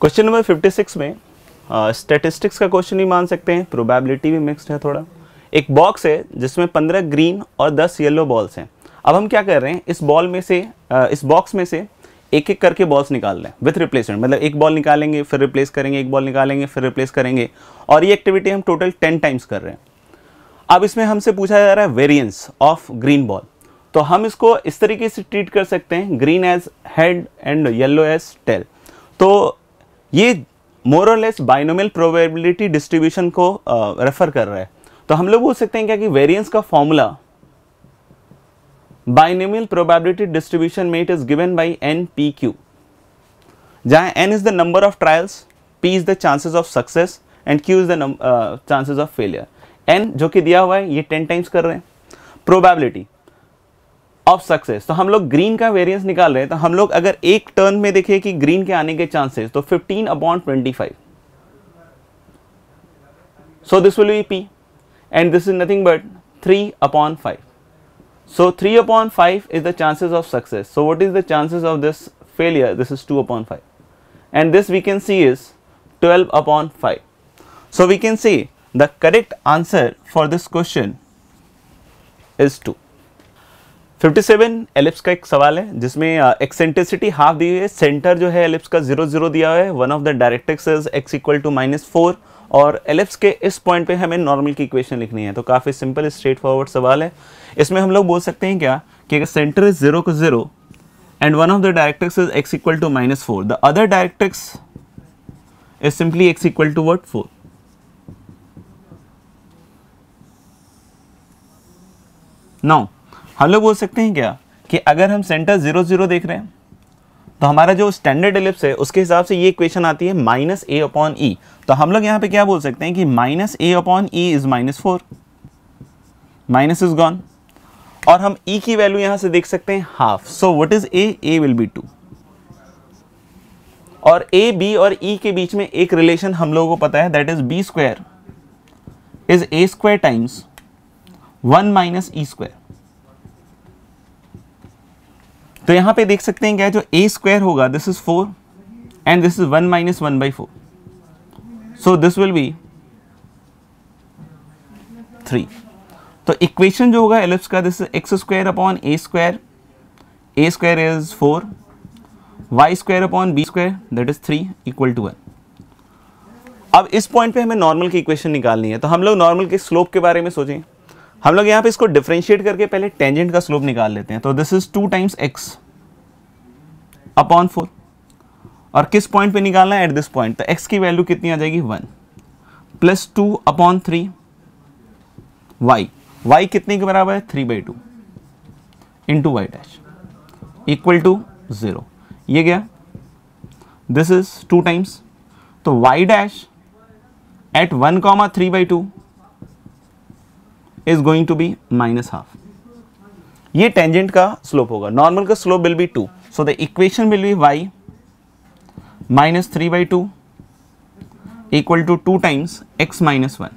Question number 56 में statistics uh, का question ही मान सकते हैं प्रोबेबिलिटी भी मिक्सड है थोड़ा एक बॉक्स है जिसमें 15 ग्रीन और 10 येलो बॉल्स हैं अब हम क्या कर रहे हैं इस बॉल में से uh, इस बॉक्स में से एक एक करके बॉल्स निकाल रहे हैं विथ रिप्लेसमेंट मतलब एक बॉल निकालेंगे फिर रिप्लेस करेंगे एक बॉल निकालेंगे फिर रिप्लेस करेंगे और ये एक्टिविटी हम टोटल टेन टाइम्स कर रहे हैं अब इसमें हमसे पूछा जा रहा है वेरियंस ऑफ ग्रीन बॉल तो हम इसको इस तरीके से ट्रीट कर सकते हैं green as head and yellow as tail तो ये मोरलेस बाइनोमियल प्रोबेबिलिटी डिस्ट्रीब्यूशन को रेफर कर रहा है तो हम लोग बोल सकते हैं क्या कि वेरियंस का फॉर्मूला बाइनोमियल प्रोबेबिलिटी डिस्ट्रीब्यूशन में it is given by n p q जहां n is the number of trials p is the chances of success and q is the chances of failure n जो कि दिया हुआ है ये ten times कर रहे हैं प्रोबेबिलिटी ऑफ सक्सेस तो हम लोग ग्रीन का वेरियंस निकाल रहे हैं तो हम लोग अगर एक टर्न में देखें कि ग्रीन के आने के चांसेस तो 15 upon 25 so this will be p and this is nothing but 3 upon 5 so 3 upon 5 is the chances of success so what is the chances of this failure this is 2 upon 5 and this we can see is twelve upon five so we can see the correct answer for this question is two 57 seven ellipse का एक सवाल है जिसमें eccentricity half दी हुई है centre जो है ellipse का जीरो जीरो दिया हुआ है one of the directrix is x equal to minus four और एलिप्स के इस पॉइंट पे हमें नॉर्मल की इक्वेशन लिखनी है तो काफ़ी सिंपल स्ट्रेट फॉरवर्ड सवाल है इसमें हम लोग बोल सकते हैं क्या कि अगर सेंटर इज जीरो को zero and one of the directrix is x equal to minus four the other directrix is simply x equal to word four now हम लोग बोल सकते हैं क्या कि अगर हम सेंटर जीरो जीरो देख रहे हैं तो हमारा जो स्टैंडर्ड एलिप्स है उसके हिसाब से ये इक्वेशन आती है माइनस ए अपॉन ई तो हम लोग यहाँ पे क्या बोल सकते हैं कि minus a upon e is minus four minus is gone और हम ई e की वैल्यू यहाँ से देख सकते हैं half so what is a a will be two और ए बी और ई e के बीच में एक रिलेशन हम लोगों को पता है that is b square is a square times one minus e square तो यहाँ पे देख सकते हैं क्या जो ए स्क्वायर होगा this is four and this is one minus one by four so this will be three तो इक्वेशन जो होगा एलिप्स का this is x square upon a square a square is four y square upon b square that is three equal to one अब इस point पे हमें normal की equation निकालनी है तो हम लोग नॉर्मल के स्लोप के बारे में सोचें हम लोग यहाँ पे इसको डिफ्रेंशिएट करके पहले टेंजेंट का स्लोप निकाल लेते हैं तो this is two times x upon four और किस पॉइंट पे निकालना है एट दिस पॉइंट तो एक्स की वैल्यू कितनी आ जाएगी one plus two upon three y y कितने के बराबर है three by two in two y dash equal to zero ये गया दिस इज टू टाइम्स तो y dash at one comma three by two Is going to be minus half. ये tangent का slope होगा नॉर्मल का slope will be two so the equation will be y minus three equal to 2 times x minus 1.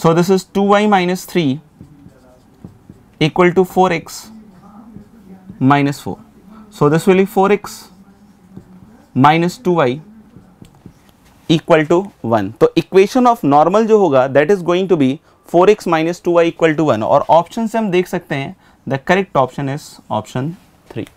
So, this is 2y minus 3 equal to 4x minus 4. So, this will be 4x minus 2y equal to 1. So, equation of normal jo hoga that is going to be four x minus two y equal to one और option से हम देख सकते हैं the correct option is option three